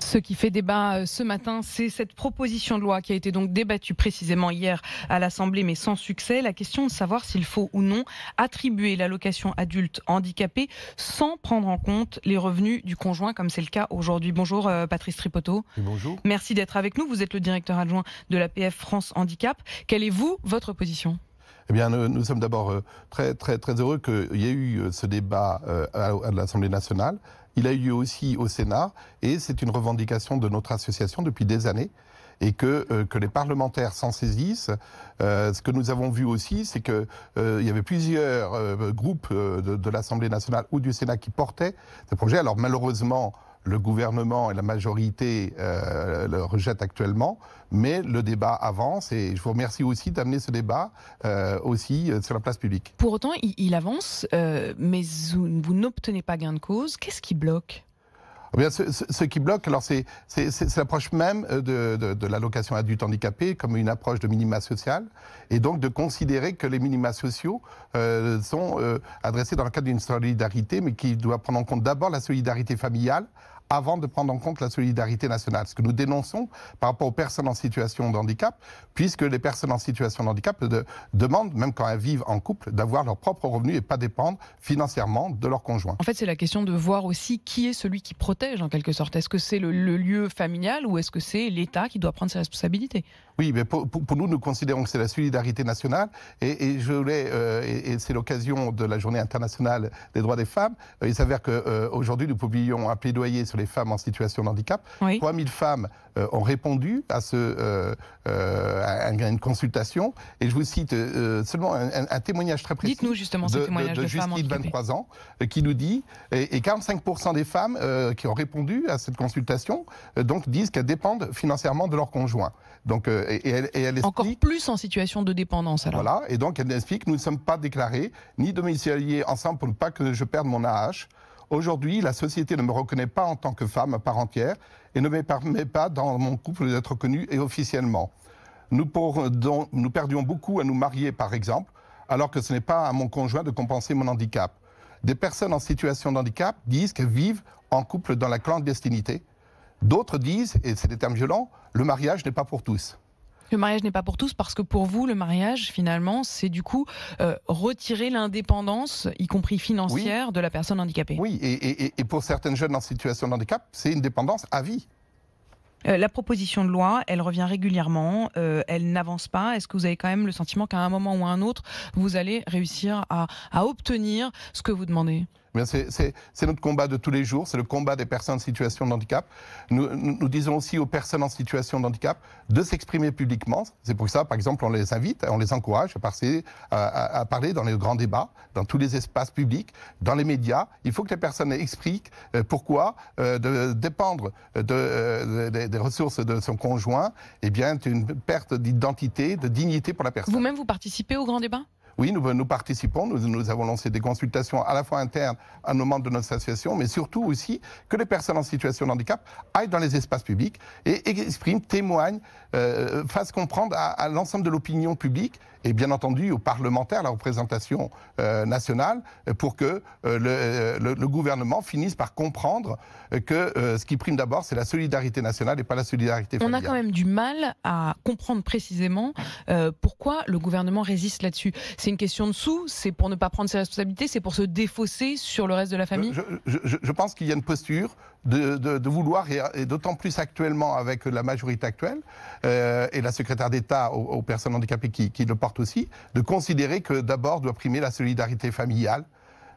Ce qui fait débat euh, ce matin, c'est cette proposition de loi qui a été donc débattue précisément hier à l'Assemblée, mais sans succès. La question de savoir s'il faut ou non attribuer l'allocation adulte handicapé sans prendre en compte les revenus du conjoint, comme c'est le cas aujourd'hui. Bonjour euh, Patrice Tripoteau. Bonjour. Merci d'être avec nous. Vous êtes le directeur adjoint de la PF France Handicap. Quelle est, vous, votre position eh bien, nous, sommes d'abord euh, très, très, très heureux qu'il y ait eu ce débat à l'Assemblée nationale il a eu lieu aussi au Sénat et c'est une revendication de notre association depuis des années et que, euh, les parlementaires s'en saisissent. Euh, ce que nous avons vu aussi, c'est qu'il euh, y avait plusieurs groupes de, de l'Assemblée nationale ou du Sénat qui portaient ce projet. Alors malheureusement, le gouvernement et la majorité euh, le rejettent actuellement, mais le débat avance et je vous remercie aussi d'amener ce débat euh, aussi euh, sur la place publique. Pour autant, il, avance, mais vous, n'obtenez pas gain de cause. Qu'est-ce qui bloque eh bien, ce, qui bloque, alors c'est, l'approche même de, de, de l'allocation adulte handicapé comme une approche de minima social, et donc de considérer que les minima sociaux sont adressés dans le cadre d'une solidarité, mais qui doit prendre en compte d'abord la solidarité familiale avant de prendre en compte la solidarité nationale. Ce que nous dénonçons par rapport aux personnes en situation de handicap, puisque les personnes en situation de handicap demandent, même quand elles vivent en couple, d'avoir leur propre revenu et pas dépendre financièrement de leur conjoint. En fait, c'est la question de voir aussi qui est celui qui protège en quelque sorte. Est-ce que c'est le, lieu familial ou est-ce que c'est l'État qui doit prendre ses responsabilités Oui, mais pour, nous, nous considérons que c'est la solidarité nationale et, je voulais, euh, et, c'est l'occasion de la Journée internationale des droits des femmes. Euh, il s'avère qu'aujourd'hui, aujourd'hui nous publions un plaidoyer sur les femmes en situation de handicap. 3000 femmes euh, ont répondu à, ce, euh, euh, à une consultation. Et je vous cite seulement un, témoignage très précis. Dites-nous justement ce témoignage de, de, de 23 ans, qui nous dit, et, 45% des femmes qui ont répondu à cette consultation, donc disent qu'elles dépendent financièrement de leur conjoint. Donc, et, elle, explique, Encore plus en situation de dépendance alors. Voilà, et donc elle explique, nous ne sommes pas déclarés ni domiciliés ensemble pour ne pas que je perde mon AH. Aujourd'hui, la société ne me reconnaît pas en tant que femme à part entière et ne me permet pas dans mon couple d'être connue et officiellement. Nous, nous perdions beaucoup à nous marier, par exemple, alors que ce n'est pas à mon conjoint de compenser mon handicap. Des personnes en situation de handicap disent qu'elles vivent en couple dans la clandestinité. D'autres disent, et c'est des termes violents, le mariage n'est pas pour tous. Le mariage n'est pas pour tous parce que pour vous, le mariage, finalement, c'est du coup euh, retirer l'indépendance, y compris financière, de la personne handicapée. Oui, et, pour certaines jeunes en situation de handicap, c'est une dépendance à vie. Euh, la proposition de loi, elle revient régulièrement, euh, elle n'avance pas. Est-ce que vous avez quand même le sentiment qu'à un moment ou à un autre, vous allez réussir à obtenir ce que vous demandez c'est notre combat de tous les jours, c'est le combat des personnes en situation de handicap. Nous, disons aussi aux personnes en situation de handicap de s'exprimer publiquement. C'est pour ça, par exemple, on les invite, on les encourage à, à, parler dans les grands débats, dans tous les espaces publics, dans les médias. Il faut que les personnes expliquent euh, pourquoi euh, de dépendre de, euh, des, ressources de son conjoint eh bien, est une perte d'identité, de dignité pour la personne. Vous-même, vous participez aux grands débats oui, nous, participons, nous, avons lancé des consultations à la fois internes à nos membres de notre association, mais surtout aussi que les personnes en situation de handicap aillent dans les espaces publics et expriment, témoignent, euh, fassent comprendre à, l'ensemble de l'opinion publique et bien entendu aux parlementaires, à la représentation euh, nationale, pour que euh, le, gouvernement finisse par comprendre que ce qui prime d'abord, c'est la solidarité nationale et pas la solidarité familiale. On a quand même du mal à comprendre précisément pourquoi le gouvernement résiste là-dessus c'est une question de sous, c'est pour ne pas prendre ses responsabilités, c'est pour se défausser sur le reste de la famille Je, pense qu'il y a une posture de, vouloir, et, d'autant plus actuellement avec la majorité actuelle, euh, et la secrétaire d'État aux, personnes handicapées qui, le porte aussi, de considérer que d'abord doit primer la solidarité familiale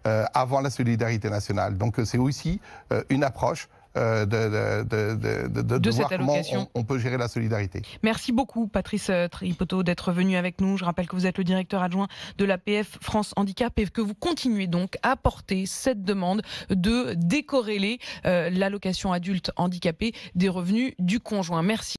euh, avant la solidarité nationale. Donc euh, c'est aussi une approche euh, de, de, de, on, peut gérer la solidarité. Merci beaucoup, Patrice euh, Tripoteau d'être venu avec nous. Je rappelle que vous êtes le directeur adjoint de la PF France Handicap et que vous continuez donc à porter cette demande de décorréler euh, l'allocation adulte handicapée des revenus du conjoint. Merci.